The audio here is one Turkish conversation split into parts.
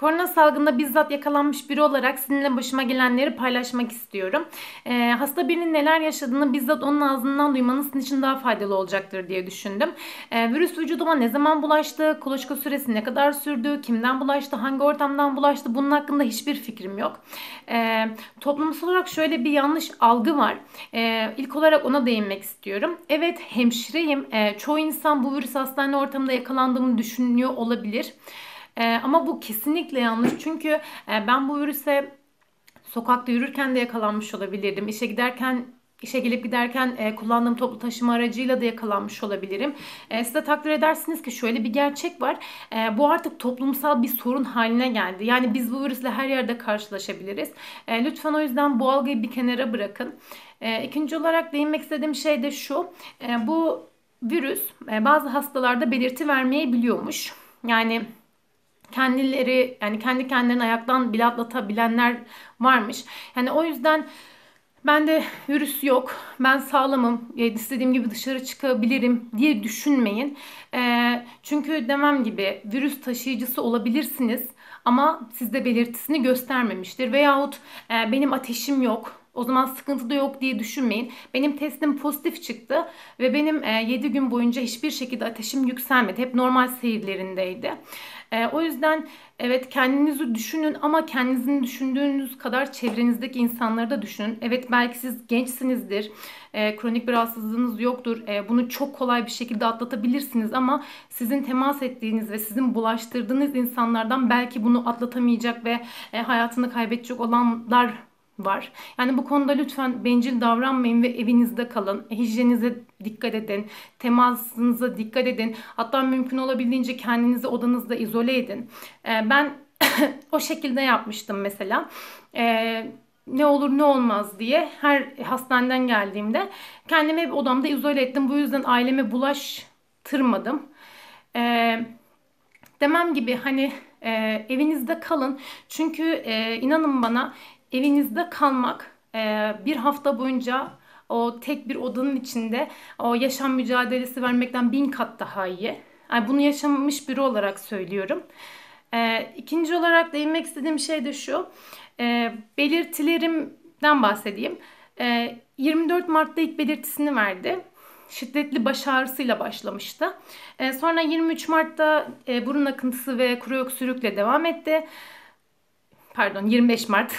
Korona salgında bizzat yakalanmış biri olarak sizinle başıma gelenleri paylaşmak istiyorum. E, hasta birinin neler yaşadığını bizzat onun ağzından duymanız sizin için daha faydalı olacaktır diye düşündüm. E, virüs vücuduma ne zaman bulaştı, kuluçka süresi ne kadar sürdü, kimden bulaştı, hangi ortamdan bulaştı bunun hakkında hiçbir fikrim yok. E, toplumsal olarak şöyle bir yanlış algı var. E, ilk olarak ona değinmek istiyorum. Evet hemşireyim. E, çoğu insan bu virüs hastane ortamında yakalandığımı düşünüyor olabilir. Ee, ama bu kesinlikle yanlış. Çünkü e, ben bu virüse sokakta yürürken de yakalanmış olabilirdim. İşe giderken işe gelip giderken e, kullandığım toplu taşıma aracıyla da yakalanmış olabilirim. E, siz de takdir edersiniz ki şöyle bir gerçek var. E, bu artık toplumsal bir sorun haline geldi. Yani biz bu virüsle her yerde karşılaşabiliriz. E, lütfen o yüzden bu algıyı bir kenara bırakın. E, ikinci olarak değinmek istediğim şey de şu. E, bu virüs e, bazı hastalarda belirti vermeyebiliyormuş. Yani kendileri yani kendi kendilerini ayaktan bile atlatabilenler varmış. Yani o yüzden ben de virüs yok, ben sağlamım, e, istediğim gibi dışarı çıkabilirim diye düşünmeyin. E, çünkü demem gibi virüs taşıyıcısı olabilirsiniz ama sizde belirtisini göstermemiştir. Veyahut e, benim ateşim yok, o zaman sıkıntı da yok diye düşünmeyin. Benim testim pozitif çıktı ve benim 7 e, gün boyunca hiçbir şekilde ateşim yükselmedi. Hep normal seyirlerindeydi. E, o yüzden evet kendinizi düşünün ama kendinizin düşündüğünüz kadar çevrenizdeki insanları da düşünün. Evet belki siz gençsinizdir, e, kronik bir rahatsızlığınız yoktur. Bunu çok kolay bir şekilde atlatabilirsiniz ama sizin temas ettiğiniz ve sizin bulaştırdığınız insanlardan belki bunu atlatamayacak ve hayatını kaybedecek olanlar var. Yani bu konuda lütfen bencil davranmayın ve evinizde kalın. E, hijyenize dikkat edin. Temasınıza dikkat edin. Hatta mümkün olabildiğince kendinizi odanızda izole edin. Ee, ben o şekilde yapmıştım mesela. Ee, ne olur ne olmaz diye her hastaneden geldiğimde kendimi hep odamda izole ettim. Bu yüzden aileme bulaştırmadım. Ee, demem gibi hani e, evinizde kalın. Çünkü e, inanın bana evinizde kalmak e, bir hafta boyunca o tek bir odanın içinde o yaşam mücadelesi vermekten bin kat daha iyi. Yani bunu yaşamış biri olarak söylüyorum. E, ikinci olarak değinmek istediğim şey de şu. E, belirtilerimden bahsedeyim. E, 24 Mart'ta ilk belirtisini verdi şiddetli baş ağrısıyla başlamıştı. E, sonra 23 Mart'ta e, burun akıntısı ve kuru öksürükle devam etti. Pardon 25 Mart.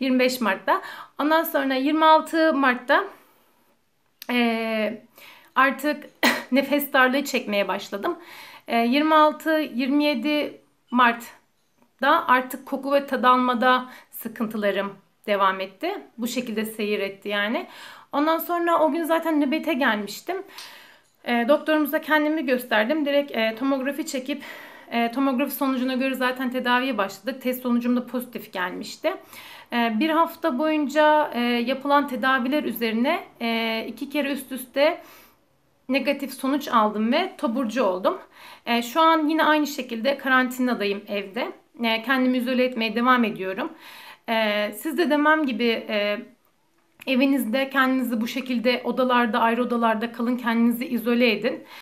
25 Mart'ta. Ondan sonra 26 Mart'ta e, artık nefes darlığı çekmeye başladım. 26-27 Mart'ta artık koku ve tad almada sıkıntılarım devam etti. Bu şekilde seyir etti yani. Ondan sonra o gün zaten nöbete gelmiştim. E, doktorumuza kendimi gösterdim. Direkt e, tomografi çekip e, tomografi sonucuna göre zaten tedaviye başladık. Test sonucum da pozitif gelmişti. E, bir hafta boyunca e, yapılan tedaviler üzerine e, iki kere üst üste negatif sonuç aldım ve taburcu oldum. E, şu an yine aynı şekilde karantinadayım evde. E, kendimi izole etmeye devam ediyorum. E, siz de demem gibi e, Evinizde kendinizi bu şekilde odalarda, ayrı odalarda kalın, kendinizi izole edin.